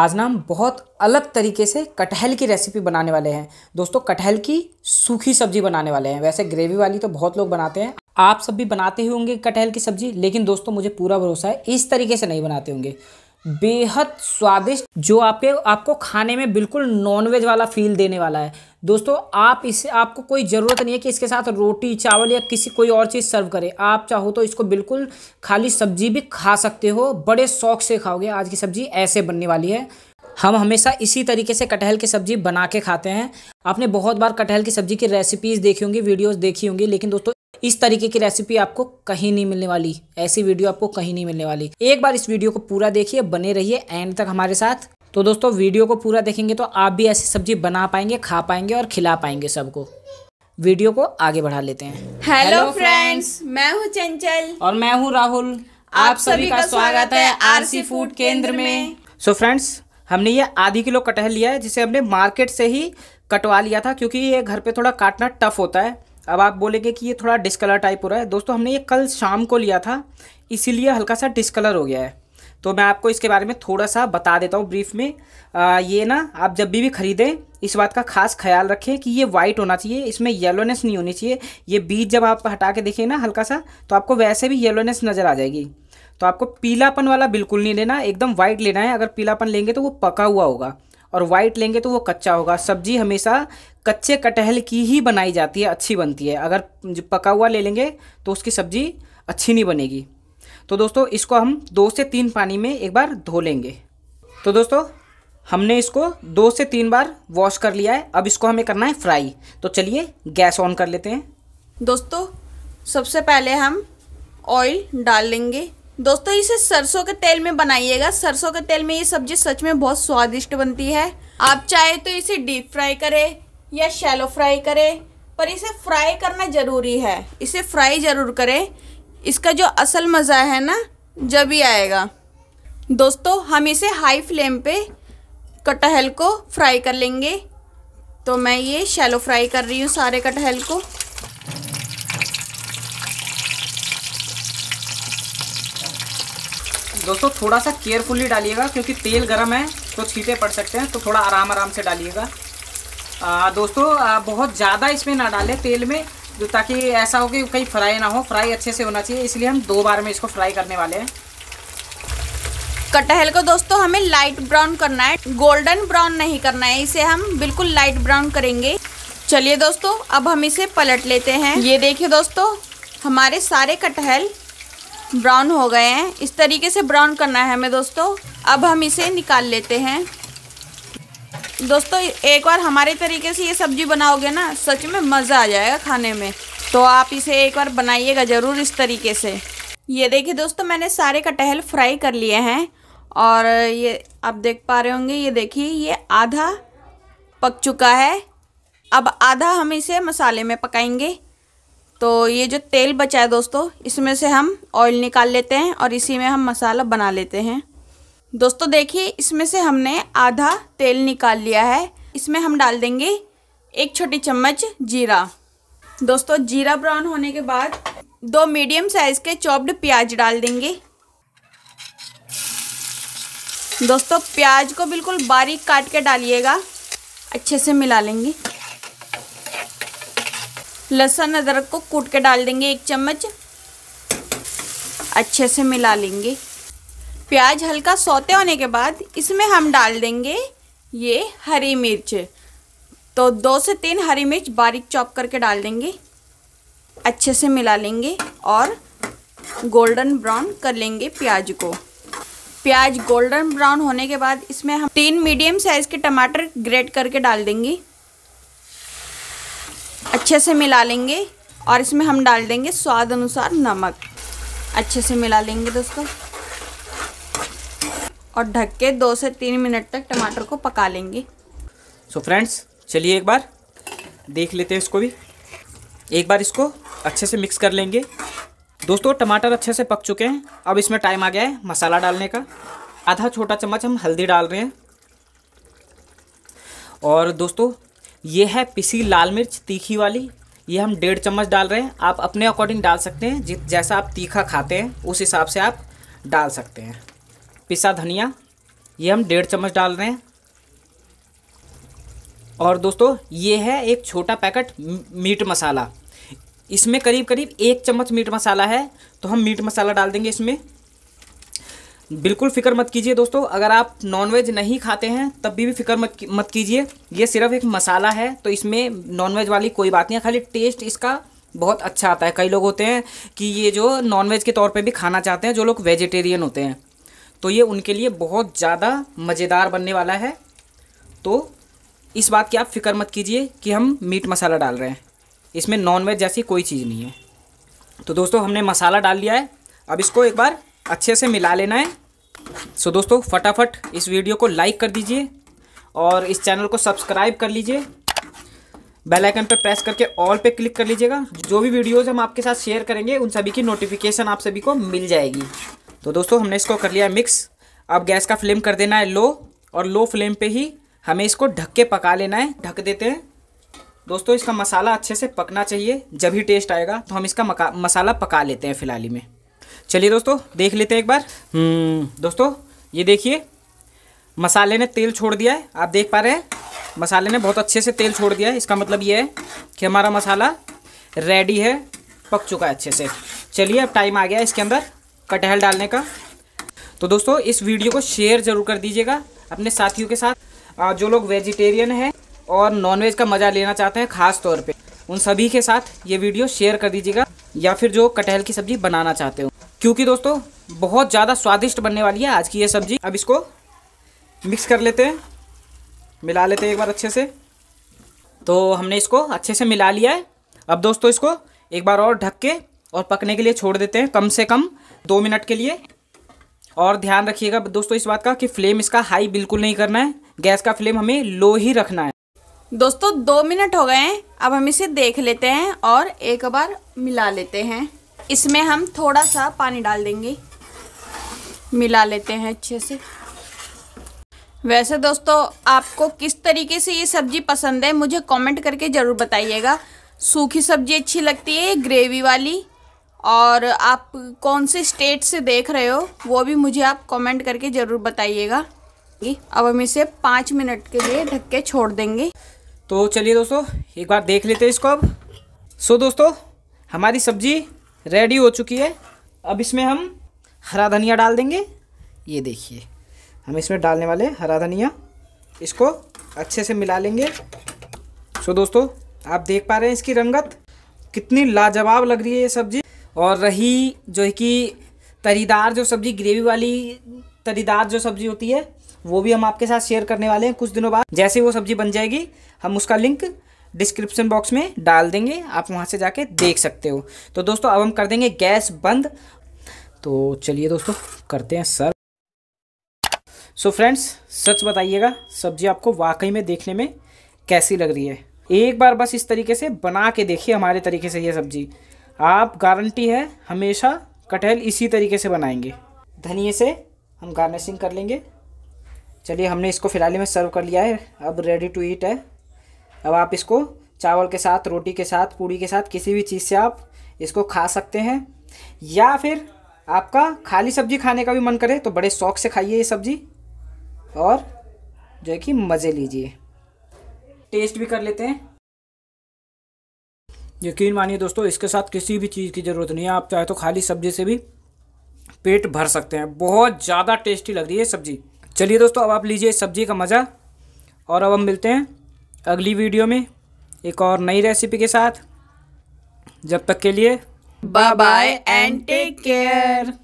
आज ना हम बहुत अलग तरीके से कटहल की रेसिपी बनाने वाले हैं दोस्तों कटहल की सूखी सब्जी बनाने वाले हैं वैसे ग्रेवी वाली तो बहुत लोग बनाते हैं आप सब भी बनाते ही होंगे कटहल की सब्जी लेकिन दोस्तों मुझे पूरा भरोसा है इस तरीके से नहीं बनाते होंगे बेहद स्वादिष्ट जो आपके आपको खाने में बिल्कुल नॉनवेज वाला फील देने वाला है दोस्तों आप इसे आपको कोई ज़रूरत नहीं है कि इसके साथ रोटी चावल या किसी कोई और चीज़ सर्व करें आप चाहो तो इसको बिल्कुल खाली सब्जी भी खा सकते हो बड़े शौक से खाओगे आज की सब्ज़ी ऐसे बनने वाली है हम हमेशा इसी तरीके से कटहल की सब्ज़ी बना के खाते हैं आपने बहुत बार कटहल की सब्ज़ी की रेसिपीज़ देखी होंगी वीडियोज़ देखी होंगी लेकिन दोस्तों इस तरीके की रेसिपी आपको कहीं नहीं मिलने वाली ऐसी वीडियो आपको कहीं नहीं मिलने वाली एक बार इस वीडियो को पूरा देखिए बने रहिए एंड तक हमारे साथ तो दोस्तों वीडियो को पूरा देखेंगे तो आप भी ऐसी सब्जी बना पाएंगे खा पाएंगे और खिला पाएंगे सबको वीडियो को आगे बढ़ा लेते हैं हेलो फ्रेंड्स मैं हूँ चंचल और मैं हूँ राहुल आप सभी का स्वागत है आरसी फूड केंद्र में सो so फ्रेंड्स हमने ये आधी किलो कटहल लिया है जिसे हमने मार्केट से ही कटवा लिया था क्योंकि ये घर पे थोड़ा काटना टफ होता है अब आप बोलेंगे कि ये थोड़ा डिसकलर टाइप हो रहा है दोस्तों हमने ये कल शाम को लिया था इसीलिए हल्का सा डिसकलर हो गया है तो मैं आपको इसके बारे में थोड़ा सा बता देता हूँ ब्रीफ में आ, ये ना आप जब भी भी ख़रीदें इस बात का खास ख्याल रखें कि ये वाइट होना चाहिए इसमें येलोनेस नहीं होनी चाहिए ये बीज जब आप हटा के देखें ना हल्का सा तो आपको वैसे भी येलोनेस नज़र आ जाएगी तो आपको पीलापन वाला बिल्कुल नहीं लेना एकदम वाइट लेना है अगर पीलापन लेंगे तो वो पका हुआ होगा और वाइट लेंगे तो वो कच्चा होगा सब्जी हमेशा कच्चे कटहल की ही बनाई जाती है अच्छी बनती है अगर जो पका हुआ ले लेंगे तो उसकी सब्ज़ी अच्छी नहीं बनेगी तो दोस्तों इसको हम दो से तीन पानी में एक बार धो लेंगे तो दोस्तों हमने इसको दो से तीन बार वॉश कर लिया है अब इसको हमें करना है फ्राई तो चलिए गैस ऑन कर लेते हैं दोस्तों सबसे पहले हम ऑयल डाल लेंगे दोस्तों इसे सरसों के तेल में बनाइएगा सरसों के तेल में ये सब्जी सच में बहुत स्वादिष्ट बनती है आप चाहे तो इसे डीप फ्राई करें या शैलो फ्राई करें पर इसे फ्राई करना ज़रूरी है इसे फ्राई ज़रूर करें इसका जो असल मज़ा है ना जब ही आएगा दोस्तों हम इसे हाई फ्लेम पे कटहल को फ्राई कर लेंगे तो मैं ये शैलो फ्राई कर रही हूँ सारे कटहल को दोस्तों थोड़ा सा केयरफुली डालिएगा क्योंकि तेल गर्म है तो छीटे पड़ सकते हैं तो थोड़ा आराम आराम से डालिएगा आ, दोस्तों आ, बहुत ज़्यादा इसमें ना डालें तेल में जो ताकि ऐसा हो कि कहीं फ्राई ना हो फ्राई अच्छे से होना चाहिए इसलिए हम दो बार में इसको फ्राई करने वाले हैं कटहल को दोस्तों हमें लाइट ब्राउन करना है गोल्डन ब्राउन नहीं करना है इसे हम बिल्कुल लाइट ब्राउन करेंगे चलिए दोस्तों अब हम इसे पलट लेते हैं ये देखिए दोस्तों हमारे सारे कटहल ब्राउन हो गए हैं इस तरीके से ब्राउन करना है हमें दोस्तों अब हम इसे निकाल लेते हैं दोस्तों एक बार हमारे तरीके से ये सब्ज़ी बनाओगे ना सच में मज़ा आ जाएगा खाने में तो आप इसे एक बार बनाइएगा ज़रूर इस तरीके से ये देखिए दोस्तों मैंने सारे कटहल फ्राई कर लिए हैं और ये आप देख पा रहे होंगे ये देखिए ये आधा पक चुका है अब आधा हम इसे मसाले में पकाएंगे तो ये जो तेल बचा है दोस्तों इसमें से हम ऑयल निकाल लेते हैं और इसी में हम मसाला बना लेते हैं दोस्तों देखिए इसमें से हमने आधा तेल निकाल लिया है इसमें हम डाल देंगे एक छोटी चम्मच जीरा दोस्तों जीरा ब्राउन होने के बाद दो मीडियम साइज़ के चॉप्ड प्याज डाल देंगे दोस्तों प्याज को बिल्कुल बारीक काट के डालिएगा अच्छे से मिला लेंगे लहसुन अदरक को कूट के डाल देंगे एक चम्मच अच्छे से मिला लेंगे प्याज हल्का सोते होने के बाद इसमें हम डाल देंगे ये हरी मिर्च तो दो से तीन हरी मिर्च बारीक चॉप करके डाल देंगे अच्छे से मिला लेंगे और गोल्डन ब्राउन कर लेंगे प्याज को प्याज गोल्डन ब्राउन होने के बाद इसमें हम तीन मीडियम साइज़ के टमाटर ग्रेट करके डाल देंगे अच्छे से मिला लेंगे और इसमें हम डाल देंगे स्वाद अनुसार नमक अच्छे से मिला लेंगे दोस्तों और ढक के दो से तीन मिनट तक टमाटर को पका लेंगे सो फ्रेंड्स चलिए एक बार देख लेते हैं इसको भी एक बार इसको अच्छे से मिक्स कर लेंगे दोस्तों टमाटर अच्छे से पक चुके हैं अब इसमें टाइम आ गया है मसाला डालने का आधा छोटा चम्मच हम हल्दी डाल रहे हैं और दोस्तों ये है पिसी लाल मिर्च तीखी वाली ये हम डेढ़ चम्मच डाल रहे हैं आप अपने अकॉर्डिंग डाल सकते हैं जिस जैसा आप तीखा खाते हैं उस हिसाब से आप डाल सकते हैं पिसा धनिया ये हम डेढ़ चम्मच डाल रहे हैं और दोस्तों ये है एक छोटा पैकेट मीट मसाला इसमें करीब करीब एक चम्मच मीट मसाला है तो हम मीट मसाला डाल देंगे इसमें बिल्कुल फ़िक्र मत कीजिए दोस्तों अगर आप नॉनवेज नहीं खाते हैं तब भी, भी फ़िक्र मत मत कीजिए ये सिर्फ एक मसाला है तो इसमें नॉनवेज वाली कोई बात नहीं है खाली टेस्ट इसका बहुत अच्छा आता है कई लोग होते हैं कि ये जो नॉनवेज के तौर पे भी खाना चाहते हैं जो लोग वेजिटेरियन होते हैं तो ये उनके लिए बहुत ज़्यादा मज़ेदार बनने वाला है तो इस बात की आप फिक्र मत कीजिए कि हम मीट मसाला डाल रहे हैं इसमें नॉन वेज जैसी कोई चीज़ नहीं है तो दोस्तों हमने मसाला डाल लिया है अब इसको एक बार अच्छे से मिला लेना है सो दोस्तों फटाफट इस वीडियो को लाइक कर दीजिए और इस चैनल को सब्सक्राइब कर लीजिए बेल आइकन पर प्रेस करके ऑल पे क्लिक कर लीजिएगा जो भी वीडियोस हम आपके साथ शेयर करेंगे उन सभी की नोटिफिकेशन आप सभी को मिल जाएगी तो दोस्तों हमने इसको कर लिया मिक्स अब गैस का फ्लेम कर देना है लो और लो फ्लेम पे ही हमें इसको ढक के पका लेना है ढक देते हैं दोस्तों इसका मसाला अच्छे से पकना चाहिए जब ही टेस्ट आएगा तो हम इसका मसाला पका लेते हैं फिलहाल ही में चलिए दोस्तों देख लेते हैं एक बार हम्म, दोस्तों ये देखिए मसाले ने तेल छोड़ दिया है आप देख पा रहे हैं मसाले ने बहुत अच्छे से तेल छोड़ दिया है इसका मतलब ये है कि हमारा मसाला रेडी है पक चुका है अच्छे से चलिए अब टाइम आ गया इसके अंदर कटहल डालने का तो दोस्तों इस वीडियो को शेयर ज़रूर कर दीजिएगा अपने साथियों के साथ जो लोग वेजिटेरियन हैं और नॉनवेज का मज़ा लेना चाहते हैं ख़ास तौर पे उन सभी के साथ ये वीडियो शेयर कर दीजिएगा या फिर जो कटहल की सब्ज़ी बनाना चाहते हो क्योंकि दोस्तों बहुत ज़्यादा स्वादिष्ट बनने वाली है आज की ये सब्ज़ी अब इसको मिक्स कर लेते हैं मिला लेते हैं एक बार अच्छे से तो हमने इसको अच्छे से मिला लिया है अब दोस्तों इसको एक बार और ढक के और पकने के लिए छोड़ देते हैं कम से कम दो मिनट के लिए और ध्यान रखिएगा दोस्तों इस बात का कि फ्लेम इसका हाई बिल्कुल नहीं करना है गैस का फ्लेम हमें लो ही रखना है दोस्तों दो मिनट हो गए हैं अब हम इसे देख लेते हैं और एक बार मिला लेते हैं इसमें हम थोड़ा सा पानी डाल देंगे मिला लेते हैं अच्छे से वैसे दोस्तों आपको किस तरीके से ये सब्ज़ी पसंद है मुझे कमेंट करके ज़रूर बताइएगा सूखी सब्ज़ी अच्छी लगती है ग्रेवी वाली और आप कौन से स्टेट से देख रहे हो वो भी मुझे आप कमेंट करके ज़रूर बताइएगा अब हम इसे पाँच मिनट के लिए ढक के छोड़ देंगे तो चलिए दोस्तों एक बार देख लेते हैं इसको अब सो दोस्तों हमारी सब्जी रेडी हो चुकी है अब इसमें हम हरा धनिया डाल देंगे ये देखिए हम इसमें डालने वाले हरा धनिया इसको अच्छे से मिला लेंगे सो दोस्तों आप देख पा रहे हैं इसकी रंगत कितनी लाजवाब लग रही है ये सब्ज़ी और रही जो है कि तरीदार जो सब्ज़ी ग्रेवी वाली तरीदार जो सब्ज़ी होती है वो भी हम आपके साथ शेयर करने वाले हैं कुछ दिनों बाद जैसे वो सब्ज़ी बन जाएगी हम उसका लिंक डिस्क्रिप्शन बॉक्स में डाल देंगे आप वहाँ से जाके देख सकते हो तो दोस्तों अब हम कर देंगे गैस बंद तो चलिए दोस्तों करते हैं सर सो फ्रेंड्स सच बताइएगा सब्जी आपको वाकई में देखने में कैसी लग रही है एक बार बस इस तरीके से बना के देखिए हमारे तरीके से ये सब्ज़ी आप गारंटी है हमेशा कटहल इसी तरीके से बनाएंगे धनिए से हम गार्निशिंग कर लेंगे चलिए हमने इसको फिलहाल में सर्व कर लिया है अब रेडी टू ईट है अब आप इसको चावल के साथ रोटी के साथ पूड़ी के साथ किसी भी चीज़ से आप इसको खा सकते हैं या फिर आपका खाली सब्जी खाने का भी मन करे तो बड़े शौक से खाइए ये सब्जी और जो है कि मज़े लीजिए टेस्ट भी कर लेते हैं यकीन मानिए दोस्तों इसके साथ किसी भी चीज़ की ज़रूरत नहीं है आप चाहे तो खाली सब्जी से भी पेट भर सकते हैं बहुत ज़्यादा टेस्टी लग रही है सब्ज़ी चलिए दोस्तों अब आप लीजिए इस सब्ज़ी का मज़ा और अब हम मिलते हैं अगली वीडियो में एक और नई रेसिपी के साथ जब तक के लिए bye bye and take care